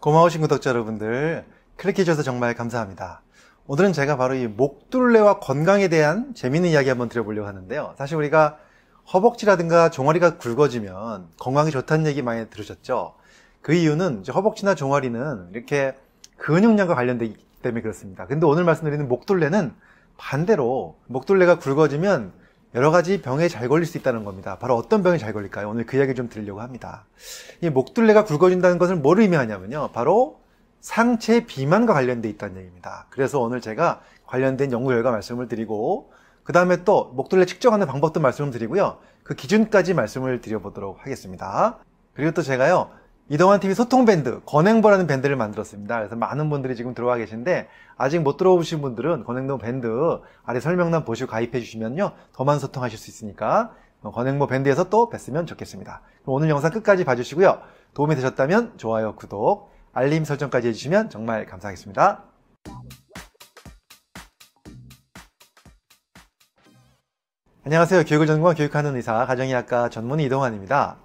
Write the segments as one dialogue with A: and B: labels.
A: 고마우신 구독자 여러분들, 클릭해주셔서 정말 감사합니다. 오늘은 제가 바로 이 목둘레와 건강에 대한 재미있는 이야기 한번 드려보려고 하는데요. 사실 우리가 허벅지라든가 종아리가 굵어지면 건강에 좋다는 얘기 많이 들으셨죠? 그 이유는 허벅지나 종아리는 이렇게 근육량과 관련되기 때문에 그렇습니다. 근데 오늘 말씀드리는 목둘레는 반대로 목둘레가 굵어지면 여러 가지 병에 잘 걸릴 수 있다는 겁니다. 바로 어떤 병에 잘 걸릴까요? 오늘 그 이야기를 좀 드리려고 합니다. 이 목둘레가 굵어진다는 것은 뭘 의미하냐면요. 바로 상체 비만과 관련돼 있다는 얘기입니다. 그래서 오늘 제가 관련된 연구 결과 말씀을 드리고 그 다음에 또 목둘레 측정하는 방법도 말씀을 드리고요. 그 기준까지 말씀을 드려보도록 하겠습니다. 그리고 또 제가요. 이동환 TV 소통 밴드 건행보라는 밴드를 만들었습니다. 그래서 많은 분들이 지금 들어와 계신데 아직 못 들어오신 분들은 건행보 밴드 아래 설명란 보시고 가입해 주시면요 더 많은 소통하실 수 있으니까 건행보 밴드에서 또 뵀으면 좋겠습니다. 오늘 영상 끝까지 봐주시고요 도움이 되셨다면 좋아요, 구독, 알림 설정까지 해주시면 정말 감사하겠습니다. 안녕하세요. 교육을 전공한 교육하는 의사 가정의학과 전문의 이동환입니다.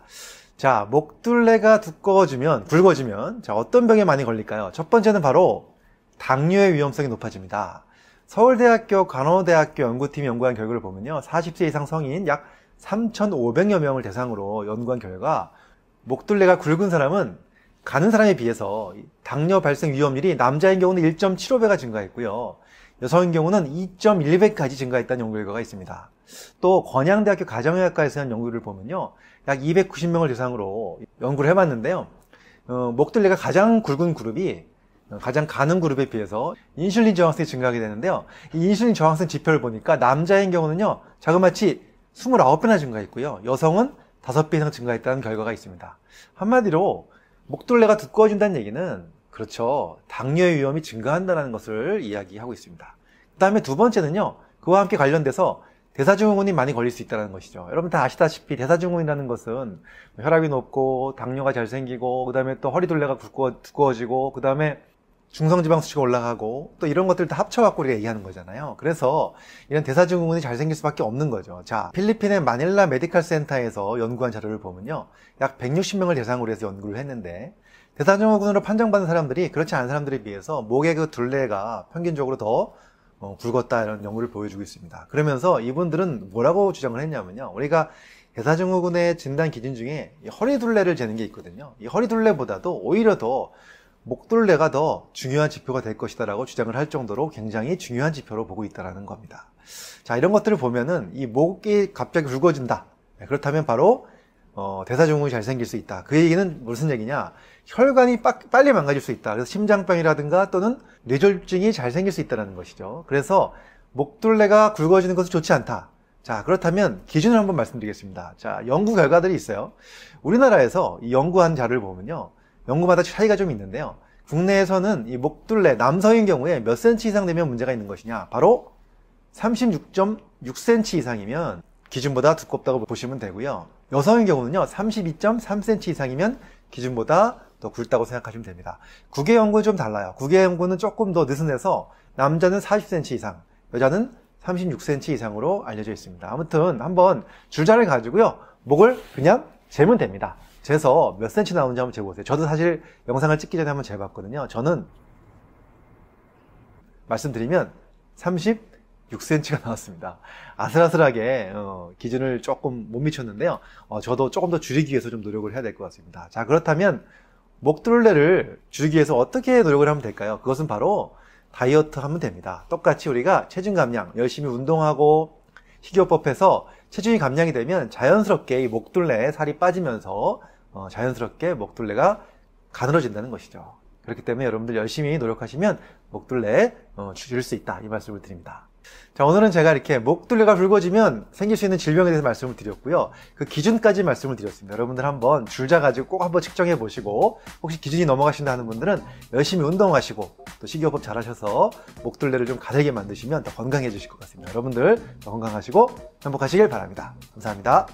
A: 자, 목둘레가 두꺼워지면, 굵어지면, 자, 어떤 병에 많이 걸릴까요? 첫 번째는 바로 당뇨의 위험성이 높아집니다. 서울대학교 간호대학교 연구팀이 연구한 결과를 보면요. 40세 이상 성인 약 3,500여 명을 대상으로 연구한 결과 목둘레가 굵은 사람은 가는 사람에 비해서 당뇨 발생 위험률이 남자인 경우는 1.75배가 증가했고요. 여성인 경우는 2.1배까지 증가했다는 연구 결과가 있습니다. 또권양대학교 가정의학과에서 한 연구를 보면요. 약 290명을 대상으로 연구를 해봤는데요. 어, 목둘레가 가장 굵은 그룹이 어, 가장 가는 그룹에 비해서 인슐린 저항성이 증가하게 되는데요. 이 인슐린 저항성 지표를 보니까 남자인 경우는요. 자그마치 29배나 증가했고요. 여성은 5배 이상 증가했다는 결과가 있습니다. 한마디로 목둘레가 두꺼워진다는 얘기는 그렇죠. 당뇨의 위험이 증가한다는 것을 이야기하고 있습니다. 그 다음에 두 번째는요. 그와 함께 관련돼서 대사증후군이 많이 걸릴 수 있다는 것이죠. 여러분 다 아시다시피 대사증후군이라는 것은 뭐 혈압이 높고 당뇨가 잘 생기고 그다음에 또 허리둘레가 두꺼워, 지고 그다음에 중성지방 수치가 올라가고 또 이런 것들 다 합쳐갖고 우리가 얘기하는 거잖아요. 그래서 이런 대사증후군이 잘 생길 수밖에 없는 거죠. 자, 필리핀의 마닐라 메디칼 센터에서 연구한 자료를 보면요, 약 160명을 대상으로 해서 연구를 했는데 대사증후군으로 판정받은 사람들이 그렇지 않은 사람들에 비해서 목의 그 둘레가 평균적으로 더 어, 굵었다 이런 연구를 보여주고 있습니다. 그러면서 이분들은 뭐라고 주장을 했냐면요. 우리가 대사증후군의 진단 기준 중에 허리 둘레를 재는 게 있거든요. 이 허리 둘레보다도 오히려 더 목둘레가 더 중요한 지표가 될 것이다라고 주장을 할 정도로 굉장히 중요한 지표로 보고 있다라는 겁니다. 자 이런 것들을 보면은 이 목이 갑자기 굵어진다. 네, 그렇다면 바로 어, 대사증후군이 잘 생길 수 있다. 그 얘기는 무슨 얘기냐? 혈관이 빡, 빨리 망가질 수 있다. 그래서 심장병이라든가 또는 뇌졸중이 잘 생길 수 있다는 것이죠. 그래서 목둘레가 굵어지는 것은 좋지 않다. 자, 그렇다면 기준을 한번 말씀드리겠습니다. 자, 연구 결과들이 있어요. 우리나라에서 연구한 자료를 보면요. 연구마다 차이가 좀 있는데요. 국내에서는 이 목둘레 남성인 경우에 몇 센치 이상 되면 문제가 있는 것이냐? 바로 36.6cm 이상이면 기준보다 두껍다고 보시면 되고요. 여성인 경우는요. 32.3cm 이상이면 기준보다 더 굵다고 생각하시면 됩니다. 구개 연구는 좀 달라요. 구개 연구는 조금 더 느슨해서 남자는 40cm 이상, 여자는 36cm 이상으로 알려져 있습니다. 아무튼 한번 줄자를 가지고요. 목을 그냥 재면 됩니다. 재서 몇 cm 나오는지 한번 재보세요. 저도 사실 영상을 찍기 전에 한번 재봤거든요. 저는 말씀드리면 36cm가 나왔습니다. 아슬아슬하게 어, 기준을 조금 못 미쳤는데요. 어, 저도 조금 더 줄이기 위해서 좀 노력을 해야 될 것 같습니다. 자 그렇다면 목둘레를 줄기 위해서 어떻게 노력을 하면 될까요? 그것은 바로 다이어트 하면 됩니다. 똑같이 우리가 체중 감량, 열심히 운동하고 식이요법해서 체중이 감량이 되면 자연스럽게 이 목둘레에 살이 빠지면서 어, 자연스럽게 목둘레가 가늘어진다는 것이죠. 그렇기 때문에 여러분들 열심히 노력하시면 목둘레 에 어, 줄일 수 있다 이 말씀을 드립니다. 자, 오늘은 제가 이렇게 목 둘레가 붉어지면 생길 수 있는 질병에 대해서 말씀을 드렸고요. 그 기준까지 말씀을 드렸습니다. 여러분들 한번 줄자 가지고 꼭 한번 측정해 보시고 혹시 기준이 넘어가신다 하는 분들은 열심히 운동하시고 또 식이요법 잘 하셔서 목 둘레를 좀 가늘게 만드시면 더 건강해지실 것 같습니다. 여러분들 더 건강하시고 행복하시길 바랍니다. 감사합니다.